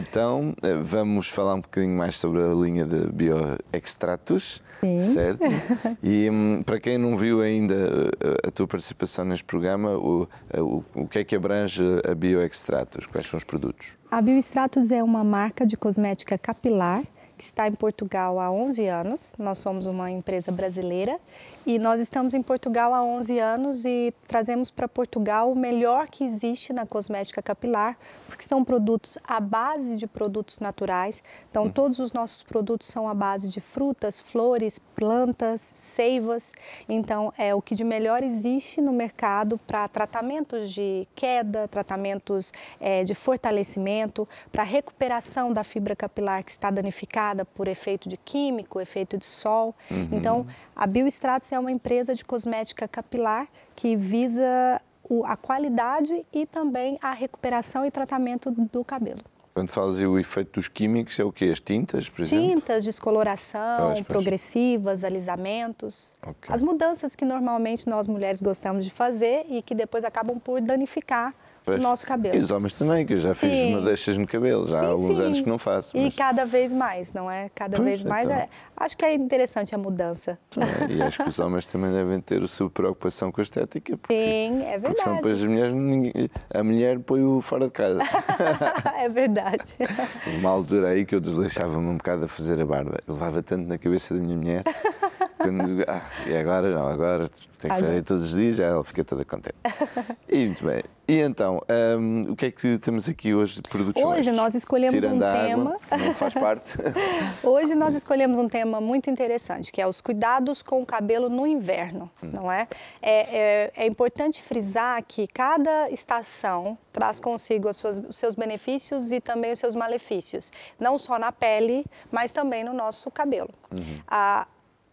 Então eh, vamos falar um bocadinho mais sobre a linha de bioextratos, certo? E hum, para quem não viu ainda eh, a tua participação neste programa, o, eh, o, o que é que abrange a bioextratos? Quais são os produtos? A bioextratos é uma marca de cosmética capilar está em Portugal há 11 anos. Nós somos uma empresa brasileira e nós estamos em Portugal há 11 anos e trazemos para Portugal o melhor que existe na cosmética capilar, porque são produtos à base de produtos naturais. Então, hum. todos os nossos produtos são à base de frutas, flores, plantas, seivas. Então, é o que de melhor existe no mercado para tratamentos de queda, tratamentos é, de fortalecimento, para recuperação da fibra capilar que está danificada por efeito de químico, efeito de sol. Uhum. Então, a Biostratus é uma empresa de cosmética capilar que visa a qualidade e também a recuperação e tratamento do cabelo. Quando fazem o efeito dos químicos, é o quê? As tintas, por exemplo? Tintas, descoloração, ah, progressivas, alisamentos. Okay. As mudanças que normalmente nós mulheres gostamos de fazer e que depois acabam por danificar o nosso cabelo. E os homens também, que eu já fiz sim. madeixas no cabelo, já sim, há alguns sim. anos que não faço. Mas... E cada vez mais, não é? Cada pois, vez mais. Então. É... Acho que é interessante a mudança. Então, é, e acho que os homens também devem ter a sua preocupação com a estética. Porque, sim, é verdade. Porque são depois as mulheres, a mulher põe-o fora de casa. é verdade. Uma altura aí que eu desleixava-me um bocado a fazer a barba. Eu levava tanto na cabeça da minha mulher. Quando, ah, e agora não, agora tem que fazer todos os dias, ela fica toda contente. E muito bem. E então, um, o que é que temos aqui hoje de produtos Hoje honestos? nós escolhemos Tirando um tema. Água, não faz parte. hoje nós escolhemos um tema muito interessante, que é os cuidados com o cabelo no inverno, hum. não é? É, é? é, importante frisar que cada estação traz consigo suas, os seus benefícios e também os seus malefícios, não só na pele, mas também no nosso cabelo. Uhum. Ah,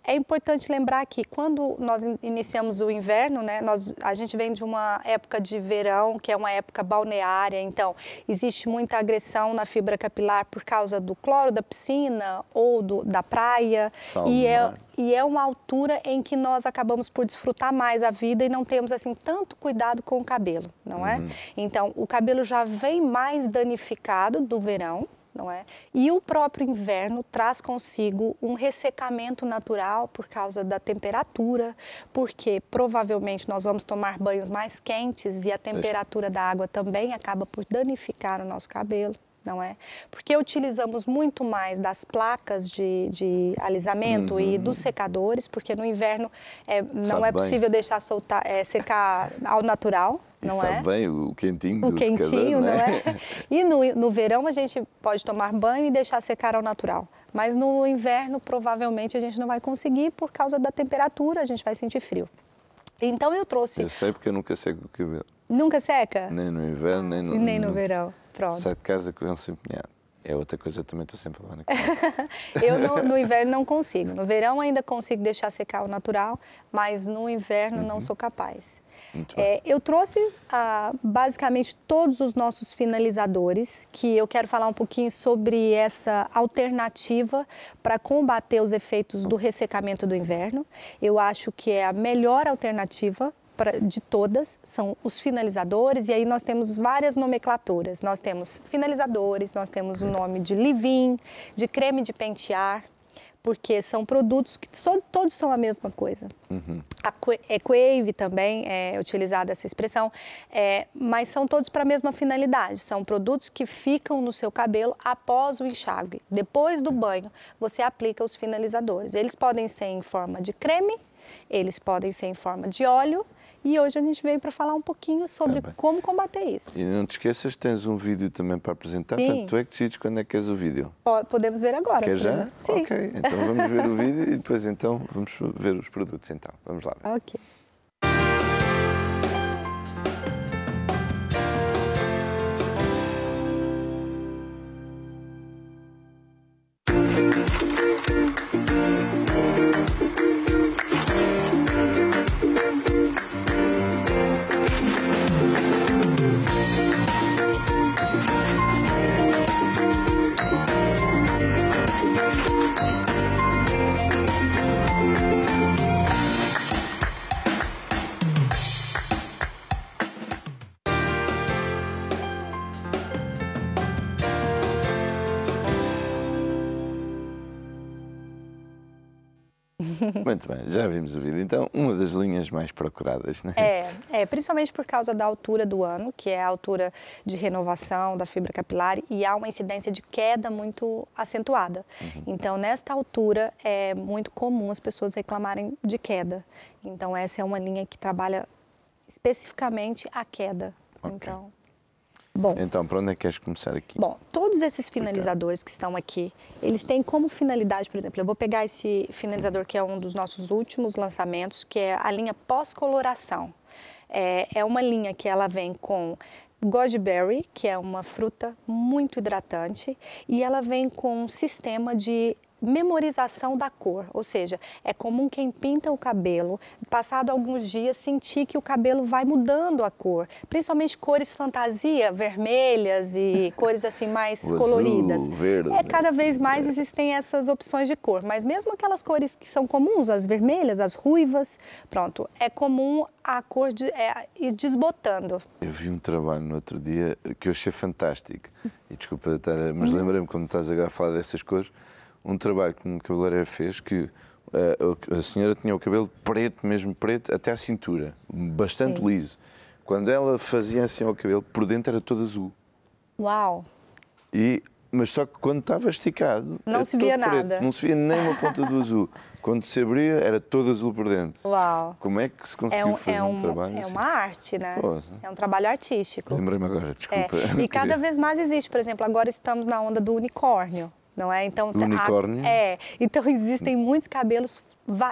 é importante lembrar que quando nós iniciamos o inverno, né, nós, a gente vem de uma época de verão, que é uma época balneária, então existe muita agressão na fibra capilar por causa do cloro da piscina ou do, da praia. Salve, e é, e é uma altura em que nós acabamos por desfrutar mais a vida e não temos assim tanto cuidado com o cabelo, não é? uhum. é? Então, o cabelo já vem mais danificado do verão, não é? E o próprio inverno traz consigo um ressecamento natural por causa da temperatura, porque provavelmente nós vamos tomar banhos mais quentes e a temperatura da água também acaba por danificar o nosso cabelo não é? Porque utilizamos muito mais das placas de, de alisamento uhum. e dos secadores, porque no inverno é, não Sabe é possível bem. deixar soltar, é, secar ao natural, não é? bem o quentinho do O quentinho, não né? é? E no, no verão a gente pode tomar banho e deixar secar ao natural. Mas no inverno provavelmente a gente não vai conseguir por causa da temperatura, a gente vai sentir frio. Então eu trouxe. Eu sei porque eu nunca seco o cabelo. Nunca seca? Nem no inverno, nem no, nem no verão. Pronto. Sai de casa com ele sempre molhado. É outra coisa, também estou sempre lá na Eu no, no, inverno não consigo. No verão ainda consigo deixar secar o natural, mas no inverno uhum. não sou capaz. É, eu trouxe ah, basicamente todos os nossos finalizadores, que eu quero falar um pouquinho sobre essa alternativa para combater os efeitos do ressecamento do inverno. Eu acho que é a melhor alternativa pra, de todas são os finalizadores, e aí nós temos várias nomenclaturas. Nós temos finalizadores, nós temos o nome de livin de creme de pentear, porque são produtos que so, todos são a mesma coisa. Uhum. A Equave é também é utilizada essa expressão, é, mas são todos para a mesma finalidade. São produtos que ficam no seu cabelo após o enxágue. Depois do banho, você aplica os finalizadores. Eles podem ser em forma de creme, eles podem ser em forma de óleo e hoje a gente veio para falar um pouquinho sobre é como combater isso. E não te esqueças, tens um vídeo também para apresentar, Sim. portanto tu é que decides quando é que queres o vídeo. Podemos ver agora. Quer já? Sim. Ok, então vamos ver o vídeo e depois então vamos ver os produtos então. Vamos lá. Ok. Muito bem, já vimos o vídeo. Então, uma das linhas mais procuradas, né? É, é, principalmente por causa da altura do ano, que é a altura de renovação da fibra capilar e há uma incidência de queda muito acentuada. Uhum. Então, nesta altura, é muito comum as pessoas reclamarem de queda. Então, essa é uma linha que trabalha especificamente a queda. Okay. Então... Bom, então, para onde é que queres começar aqui? Bom, todos esses finalizadores que estão aqui, eles têm como finalidade, por exemplo, eu vou pegar esse finalizador que é um dos nossos últimos lançamentos, que é a linha pós-coloração. É, é uma linha que ela vem com goji berry, que é uma fruta muito hidratante, e ela vem com um sistema de memorização da cor, ou seja, é comum quem pinta o cabelo, passado alguns dias, sentir que o cabelo vai mudando a cor, principalmente cores fantasia, vermelhas e cores assim mais o coloridas. Azul, verde, é cada vez assim, mais é. existem essas opções de cor, mas mesmo aquelas cores que são comuns, as vermelhas, as ruivas, pronto, é comum a cor de, é, ir desbotando. Eu vi um trabalho no outro dia que eu achei fantástico e desculpa estar, mas uhum. lembrei-me quando estás agora a falar dessas cores um trabalho que um cabeleireiro fez que a, eh, a senhora tinha o cabelo preto, mesmo preto, até à cintura, bastante Sim. liso. Quando ela fazia assim ao cabelo, por dentro era todo azul. Uau! E, mas só que quando estava esticado. Não se via preto, nada. Não se via nem uma ponta do azul. quando se abria, era todo azul por dentro. Uau! Como é que se conseguiu é um, fazer é um, um, trabalho? É assim? uma arte, né? Pô, né? é um trabalho artístico. Lembrei-me agora, desculpa. É. E cada vez mais existe. Por exemplo, agora estamos na onda do unicórnio não é? Então, a, é. Então existem muitos cabelos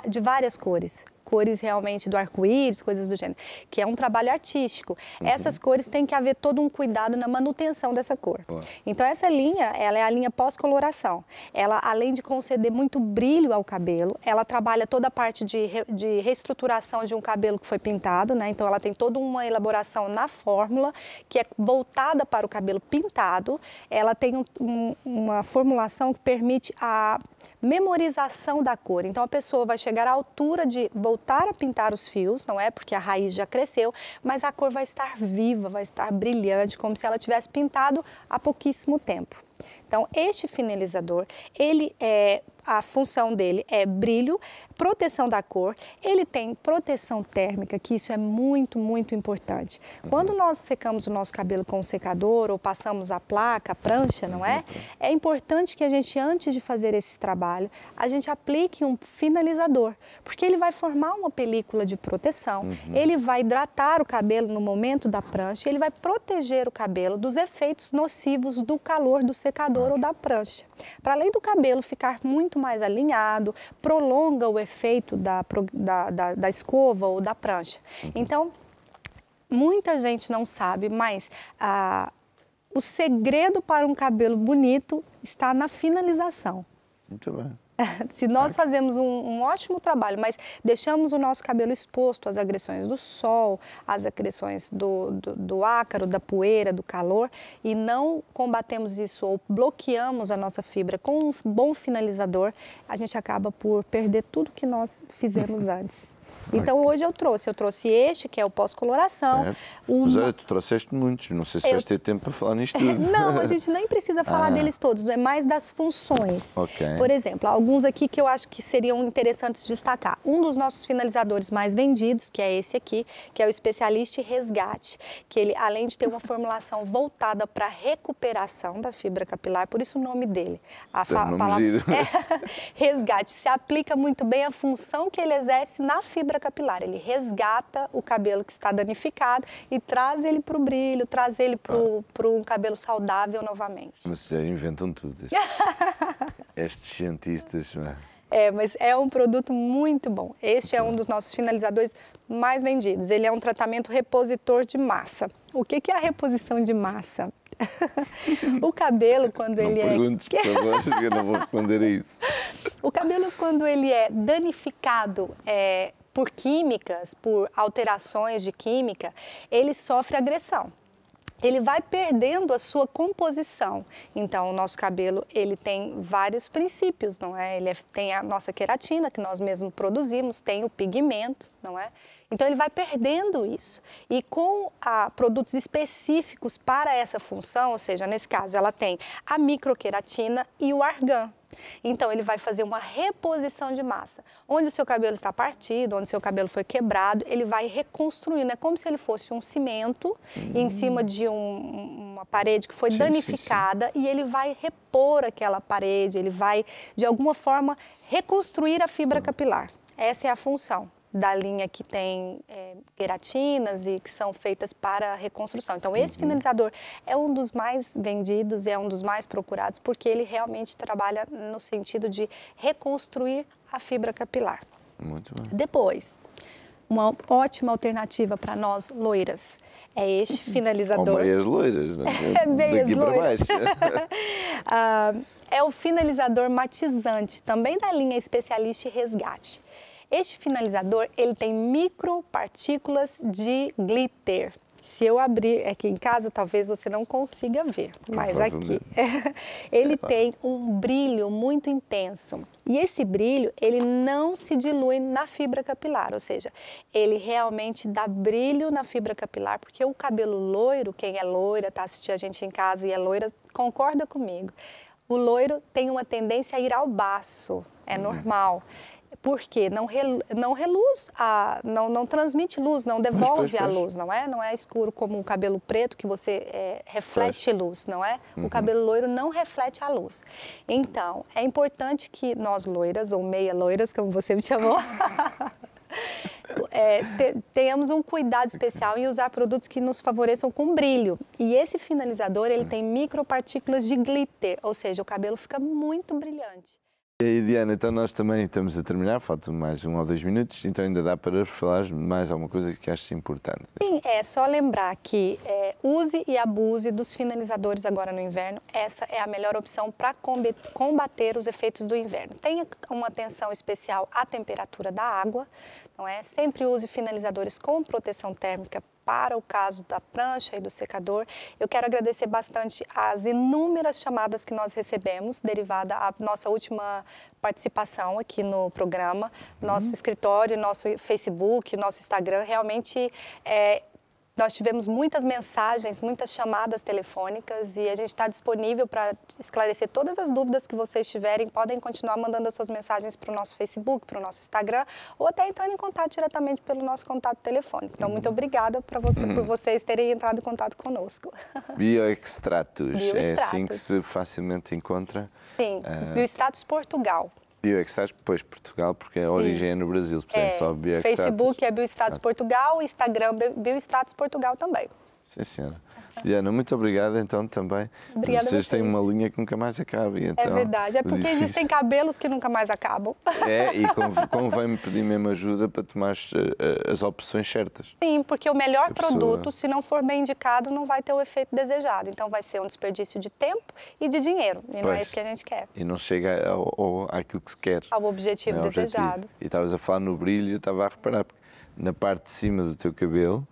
de várias cores cores realmente do arco-íris, coisas do gênero, que é um trabalho artístico. Uhum. Essas cores tem que haver todo um cuidado na manutenção dessa cor. Uhum. Então essa linha, ela é a linha pós-coloração. Ela, além de conceder muito brilho ao cabelo, ela trabalha toda a parte de, re, de reestruturação de um cabelo que foi pintado, né? Então ela tem toda uma elaboração na fórmula que é voltada para o cabelo pintado. Ela tem um, um, uma formulação que permite a memorização da cor. Então a pessoa vai chegar à altura de voltar a pintar os fios, não é? Porque a raiz já cresceu, mas a cor vai estar viva, vai estar brilhante, como se ela tivesse pintado há pouquíssimo tempo. Então, este finalizador, ele é, a função dele é brilho, proteção da cor, ele tem proteção térmica, que isso é muito, muito importante. Uhum. Quando nós secamos o nosso cabelo com o secador ou passamos a placa, a prancha, não é? Uhum. É importante que a gente, antes de fazer esse trabalho, a gente aplique um finalizador, porque ele vai formar uma película de proteção, uhum. ele vai hidratar o cabelo no momento da prancha, ele vai proteger o cabelo dos efeitos nocivos do calor do secador ah. ou da prancha. Para além do cabelo ficar muito muito mais alinhado, prolonga o efeito da, da, da, da escova ou da prancha. Uhum. Então, muita gente não sabe, mas ah, o segredo para um cabelo bonito está na finalização. Muito bem. Se nós fazemos um, um, ótimo trabalho, mas deixamos o nosso cabelo exposto às agressões do sol, às agressões do, do, do, ácaro, da poeira, do calor, e não combatemos isso ou bloqueamos a nossa fibra com um bom finalizador, a gente acaba por perder tudo que nós fizemos antes. Então hoje eu trouxe, eu trouxe este, que é o pós-coloração. Uma... Mas tu trouxeste muitos, não sei se eu... vais ter tempo para falar nisto tudo. não, a gente nem precisa falar ah. deles todos, é mais das funções. Okay. Por exemplo, alguns aqui que eu acho que seriam interessantes destacar. Um dos nossos finalizadores mais vendidos, que é esse aqui, que é o especialista em resgate, que ele, além de ter uma formulação voltada para a recuperação da fibra capilar, por isso o nome dele. A palavra é, resgate se aplica muito bem à função que ele exerce na fibra capilar, ele resgata o cabelo que está danificado e traz ele para o brilho, traz ele para ah. um cabelo saudável novamente. Mas já inventam tudo. Estes, estes cientistas. É? é, mas é um produto muito bom. Este é um dos nossos finalizadores mais vendidos. Ele é um tratamento repositor de massa. O que é a reposição de massa? o cabelo, quando não ele é. é. Por favor, eu não vou responder a isso. O cabelo, quando ele é danificado, é, por químicas, por alterações de química, ele sofre agressão ele vai perdendo a sua composição. Então, o nosso cabelo, ele tem vários princípios, não é? Ele é, tem a nossa queratina, que nós mesmos produzimos, tem o pigmento, não é? Então ele vai perdendo isso. E com a, ah, produtos específicos para essa função, ou seja, nesse caso ela tem a microqueratina e o argan. Então ele vai fazer uma reposição de massa. Onde o seu cabelo está partido, onde o seu cabelo foi quebrado, ele vai reconstruindo. É como se ele fosse um cimento hum. em cima de um, uma parede que foi sim, danificada sim, sim. e ele vai repor aquela parede, ele vai de alguma forma reconstruir a fibra capilar. Essa é a função da linha que tem é, queratinas e que são feitas para reconstrução. Então, esse uhum. finalizador é um dos mais vendidos, é um dos mais procurados, porque ele realmente trabalha no sentido de reconstruir a fibra capilar. Muito bem. Depois, uma ótima alternativa para nós loiras. É este uhum. finalizador. Meias loiras, né? é meias loiras. ah, é o finalizador matizante, também da linha especialista resgate. Este finalizador, ele tem micropartículas de glitter. Se eu abrir aqui em casa, talvez você não consiga ver, mas aqui ele tem um brilho muito intenso. E esse brilho, ele não se dilui na fibra capilar, ou seja, ele realmente dá brilho na fibra capilar, porque o cabelo loiro, quem é loira, tá assistindo a gente em casa e é loira, concorda comigo. O loiro tem uma tendência a ir ao baço, é uhum. normal porque não, rel, não reluz, a, não, não transmite luz, não devolve pois, pois, a luz, não é? Não é escuro como o cabelo preto que você é, reflete luz, não é? Uhum. O cabelo loiro não reflete a luz. Então, é importante que nós loiras, ou meia loiras, como você me chamou, é, te, tenhamos um cuidado especial em usar produtos que nos favoreçam com brilho. E esse finalizador, ele tem micropartículas de glitter, ou seja, o cabelo fica muito brilhante. E aí, Diana, então nós também estamos a terminar, faltam mais um ou dois minutos, então ainda dá para falar mais alguma coisa que achas importante. Sim, é só lembrar que é, use e abuse dos finalizadores agora no inverno, essa é a melhor opção para combater os efeitos do inverno. Tenha uma atenção especial à temperatura da água, não é? Sempre use finalizadores com proteção térmica para o caso da prancha e do secador, eu quero agradecer bastante as inúmeras chamadas que nós recebemos derivada à nossa última participação aqui no programa, nosso uhum. escritório, nosso Facebook, nosso Instagram, realmente é, nós tivemos muitas mensagens, muitas chamadas telefônicas e a gente está disponível para esclarecer todas as dúvidas que vocês tiverem. Podem continuar mandando as suas mensagens para o nosso Facebook, para o nosso Instagram ou até entrando em contato diretamente pelo nosso contato telefônico. Então, muito obrigada para você, por vocês terem entrado em contato conosco. Bioextratos, é assim que se facilmente encontra? Sim, ah. Bioextratos Portugal. BioXStatus, depois Portugal, porque a origem é no Brasil, portanto, é, só BioXStatus. Facebook é BioStratus Portugal, Instagram é BioStratus Portugal também. Sim, senhora. Diana, muito obrigada então também. Obrigada vocês têm uma linha que nunca mais acaba. É então, é verdade, é porque difícil. existem cabelos que nunca mais acabam. É, e convém-me pedir mesmo ajuda para tomar as, eh, eh, as opções certas. Sim, porque o melhor pessoa... produto, se não for bem indicado, não vai ter o efeito desejado. Então vai ser um desperdício de tempo e de dinheiro. E pois. não é isso que a gente quer. E não chega ao, ao, àquilo que se quer. Ao objetivo é desejado. Objetivo. E estavas a falar no brilho, eu estava a reparar. Na parte de cima do teu cabelo,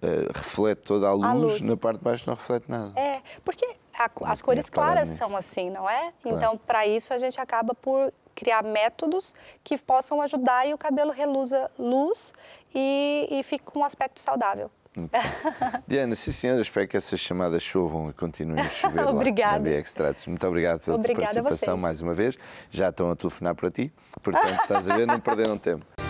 eh, reflete toda a luz, a luz, na parte de baixo não reflete nada. É, porque a, as cores é claras são assim, não é? Então, para isso, a gente acaba por criar métodos que possam ajudar e o cabelo reluza luz e, e fica com um aspecto saudável. Diana, sim senhora, espero que essas chamadas chovam e continuem a chover Obrigada. lá na BX Tratos. Muito obrigado pela Obrigada tua participação mais uma vez. Já estão a telefonar para ti, portanto, estás a ver, não perderam tempo.